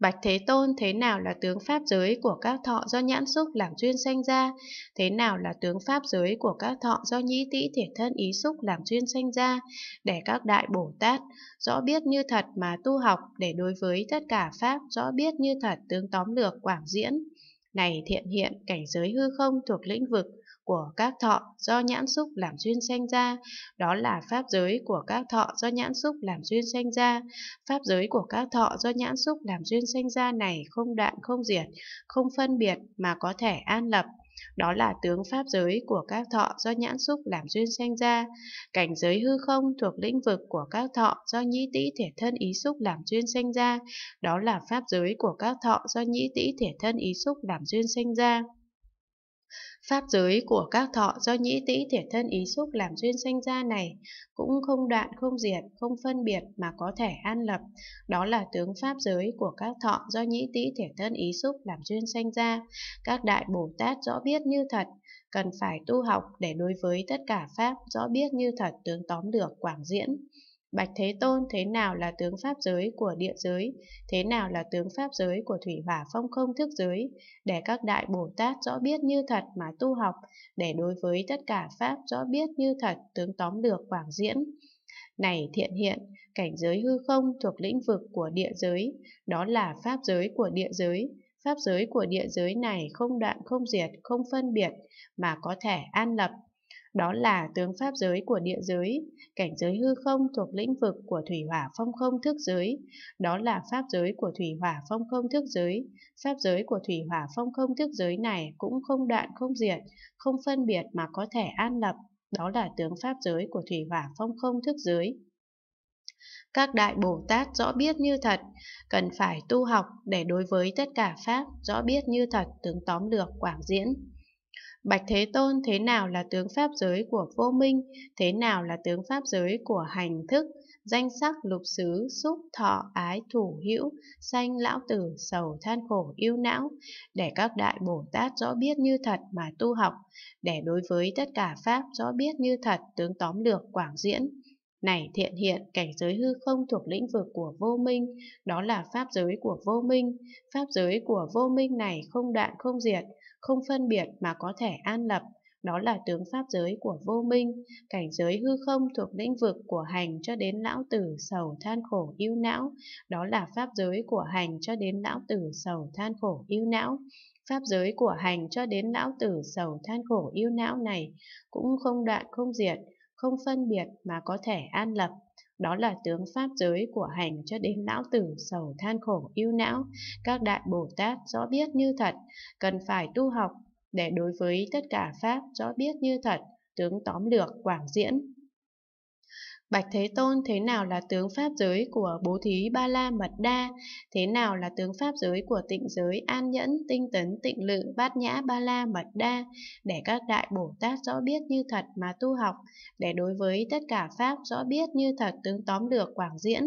Bạch Thế Tôn thế nào là tướng pháp giới của các thọ do nhãn xúc làm duyên sanh ra, thế nào là tướng pháp giới của các thọ do nhĩ tĩ thể thân ý xúc làm duyên sanh ra, để các đại Bồ Tát rõ biết như thật mà tu học để đối với tất cả pháp rõ biết như thật tướng tóm lược quảng diễn. Này thiện hiện cảnh giới hư không thuộc lĩnh vực của các thọ do nhãn xúc làm duyên sanh ra, đó là pháp giới của các thọ do nhãn xúc làm duyên sanh ra. Pháp giới của các thọ do nhãn xúc làm duyên sanh ra này không đoạn không diệt, không phân biệt mà có thể an lập. Đó là tướng pháp giới của các thọ do nhãn xúc làm duyên sanh ra, cảnh giới hư không thuộc lĩnh vực của các thọ do nhĩ tĩ thể thân ý xúc làm duyên sanh ra, đó là pháp giới của các thọ do nhĩ tĩ thể thân ý xúc làm duyên sanh ra. Pháp giới của các thọ do nhĩ tĩ thể thân ý xúc làm duyên sanh ra này cũng không đoạn, không diệt, không phân biệt mà có thể an lập. Đó là tướng pháp giới của các thọ do nhĩ tĩ thể thân ý xúc làm duyên sanh ra. Các đại Bồ Tát rõ biết như thật, cần phải tu học để đối với tất cả pháp rõ biết như thật tướng tóm được quảng diễn. Bạch Thế Tôn thế nào là tướng pháp giới của địa giới, thế nào là tướng pháp giới của thủy hỏa phong không thức giới, để các đại Bồ Tát rõ biết như thật mà tu học, để đối với tất cả pháp rõ biết như thật tướng tóm được quảng diễn. Này thiện hiện, cảnh giới hư không thuộc lĩnh vực của địa giới, đó là pháp giới của địa giới. Pháp giới của địa giới này không đoạn không diệt, không phân biệt, mà có thể an lập, đó là tướng pháp giới của địa giới, cảnh giới hư không thuộc lĩnh vực của thủy hỏa phong không thức giới, đó là pháp giới của thủy hỏa phong không thức giới. Pháp giới của thủy hỏa phong không thức giới này cũng không đoạn không diệt, không phân biệt mà có thể an lập, đó là tướng pháp giới của thủy hỏa phong không thức giới. Các đại Bồ Tát rõ biết như thật, cần phải tu học để đối với tất cả Pháp rõ biết như thật tướng tóm lược quảng diễn. Bạch Thế Tôn thế nào là tướng pháp giới của vô minh, thế nào là tướng pháp giới của hành thức, danh sắc lục xứ, xúc, thọ, ái, thủ, hữu, sanh, lão tử, sầu, than khổ, yêu não, để các đại Bồ Tát rõ biết như thật mà tu học, để đối với tất cả Pháp rõ biết như thật tướng tóm lược quảng diễn, này thiện hiện, cảnh giới hư không thuộc lĩnh vực của vô minh, đó là pháp giới của vô minh. Pháp giới của vô minh này không đoạn không diệt, không phân biệt mà có thể an lập, đó là tướng pháp giới của vô minh. Cảnh giới hư không thuộc lĩnh vực của hành cho đến lão tử sầu than khổ yêu não, đó là pháp giới của hành cho đến lão tử sầu than khổ yêu não pháp giới của hành cho đến lão tử sầu than khổ yêu não này cũng không đoạn không diệt, không phân biệt mà có thể an lập. Đó là tướng pháp giới của hành cho đến lão tử sầu than khổ yêu não, các đại Bồ Tát rõ biết như thật, cần phải tu học để đối với tất cả pháp rõ biết như thật, tướng tóm lược quảng diễn, Bạch Thế Tôn thế nào là tướng pháp giới của bố thí ba la mật đa, thế nào là tướng pháp giới của tịnh giới an nhẫn, tinh tấn, tịnh lự, bát nhã ba la mật đa, để các đại Bồ Tát rõ biết như thật mà tu học, để đối với tất cả pháp rõ biết như thật tướng tóm được quảng diễn.